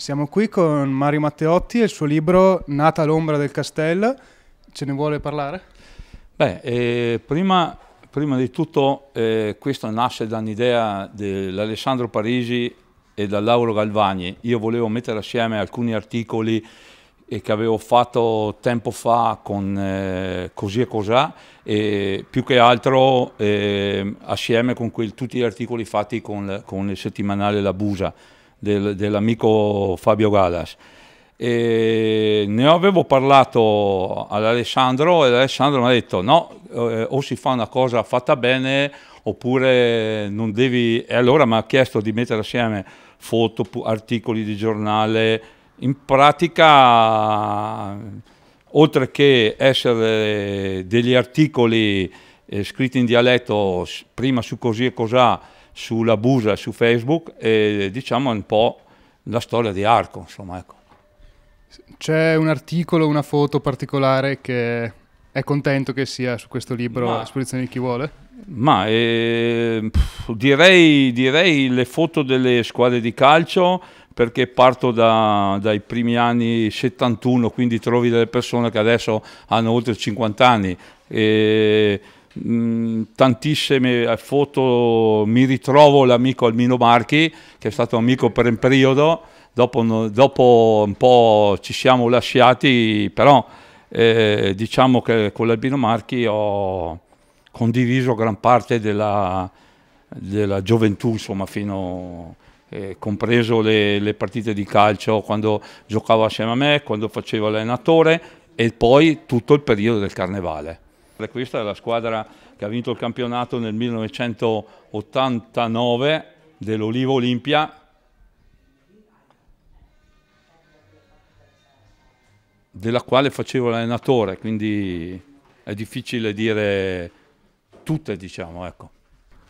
Siamo qui con Mario Matteotti e il suo libro Nata l'ombra del castello. Ce ne vuole parlare? Beh, eh, prima, prima, di tutto eh, questo nasce da un'idea dell'Alessandro Parisi e da Lauro Galvani. Io volevo mettere assieme alcuni articoli eh, che avevo fatto tempo fa con eh, Così e Cosà e più che altro eh, assieme con quel, tutti gli articoli fatti con, con il settimanale La Busa del, dell'amico Fabio Galas. E ne avevo parlato ad Alessandro e Alessandro mi ha detto no, eh, o si fa una cosa fatta bene oppure non devi... E allora mi ha chiesto di mettere assieme foto, articoli di giornale, in pratica oltre che essere degli articoli eh, scritti in dialetto prima su così e cos'ha, sulla Busa, su Facebook e diciamo un po' la storia di Arco, insomma, ecco. C'è un articolo, una foto particolare che è contento che sia su questo libro ma, a disposizione di chi vuole? Ma eh, pff, direi, direi, le foto delle squadre di calcio perché parto da, dai primi anni 71, quindi trovi delle persone che adesso hanno oltre 50 anni. E, Mm, tantissime eh, foto, mi ritrovo l'amico Almino Marchi, che è stato amico per un periodo, dopo, dopo un po' ci siamo lasciati, però eh, diciamo che con l'Albino Marchi ho condiviso gran parte della, della gioventù, insomma, fino, eh, compreso le, le, partite di calcio quando giocavo assieme a me, quando facevo allenatore e poi tutto il periodo del carnevale. Questa è la squadra che ha vinto il campionato nel 1989 dell'Olivo Olimpia. della quale facevo l'allenatore, quindi è difficile dire tutte, diciamo, ecco.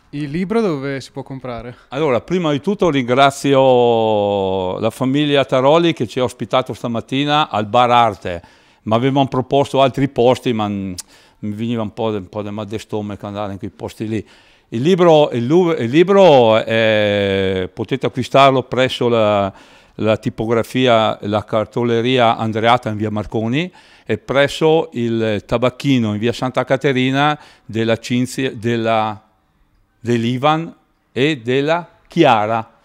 Il libro dove si può comprare? Allora, prima di tutto ringrazio la famiglia Taroli che ci ha ospitato stamattina al Bar Arte, ma avevamo proposto altri posti, ma mi veniva un po', de, di mal di stomaco andare in quei posti lì. Il libro, il, il libro è, eh, potete acquistarlo presso la, la tipografia, la cartoleria Andreata in via Marconi e presso il tabacchino in via Santa Caterina della Cinzia, della, dell'Ivan e della Chiara.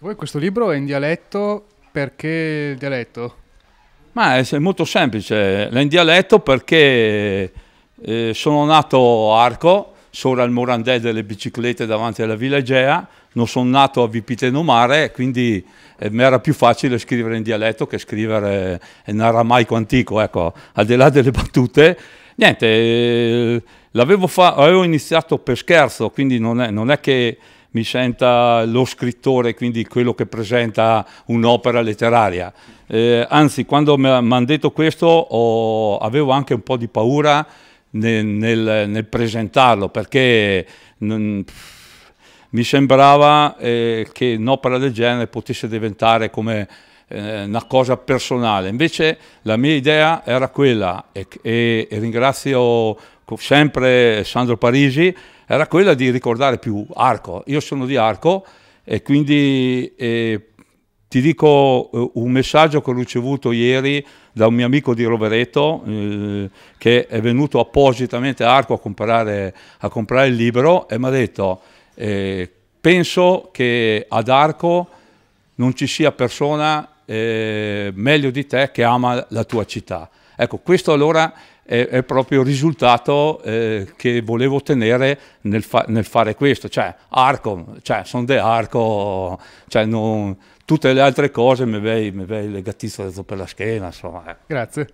Voi questo libro è in dialetto perché il dialetto? Ma è molto semplice, è in dialetto perché eh, sono nato a Arco, sopra il Morandè delle biciclette davanti alla Villa Egea, non sono nato a Vipiteno Mare, quindi eh, mi era più facile scrivere in dialetto che scrivere eh, in aramaico antico, ecco, al di là delle battute. Niente, eh, l'avevo iniziato per scherzo, quindi non è, non è che mi senta lo scrittore, quindi quello che presenta un'opera letteraria. Eh, anzi, quando mi hanno detto questo ho, avevo anche un po' di paura nel, nel, nel presentarlo, perché non, pff, mi sembrava eh, che un'opera del genere potesse diventare come eh, una cosa personale. Invece la mia idea era quella, e, e, e ringrazio sempre Sandro Parisi, era quella di ricordare più Arco. Io sono di Arco e quindi eh, ti dico eh, un messaggio che ho ricevuto ieri da un mio amico di Rovereto eh, che è venuto appositamente a Arco a comprare, a comprare il libro e mi ha detto eh, penso che ad Arco non ci sia persona eh, meglio di te che ama la tua città. Ecco, questo allora è, è proprio il risultato eh, che volevo ottenere nel, fa nel, fare questo, cioè Arco, cioè sono de Arco, cioè non, tutte le altre cose mi vei, mi vei legatizzo per la schiena, insomma. Ecco. Grazie.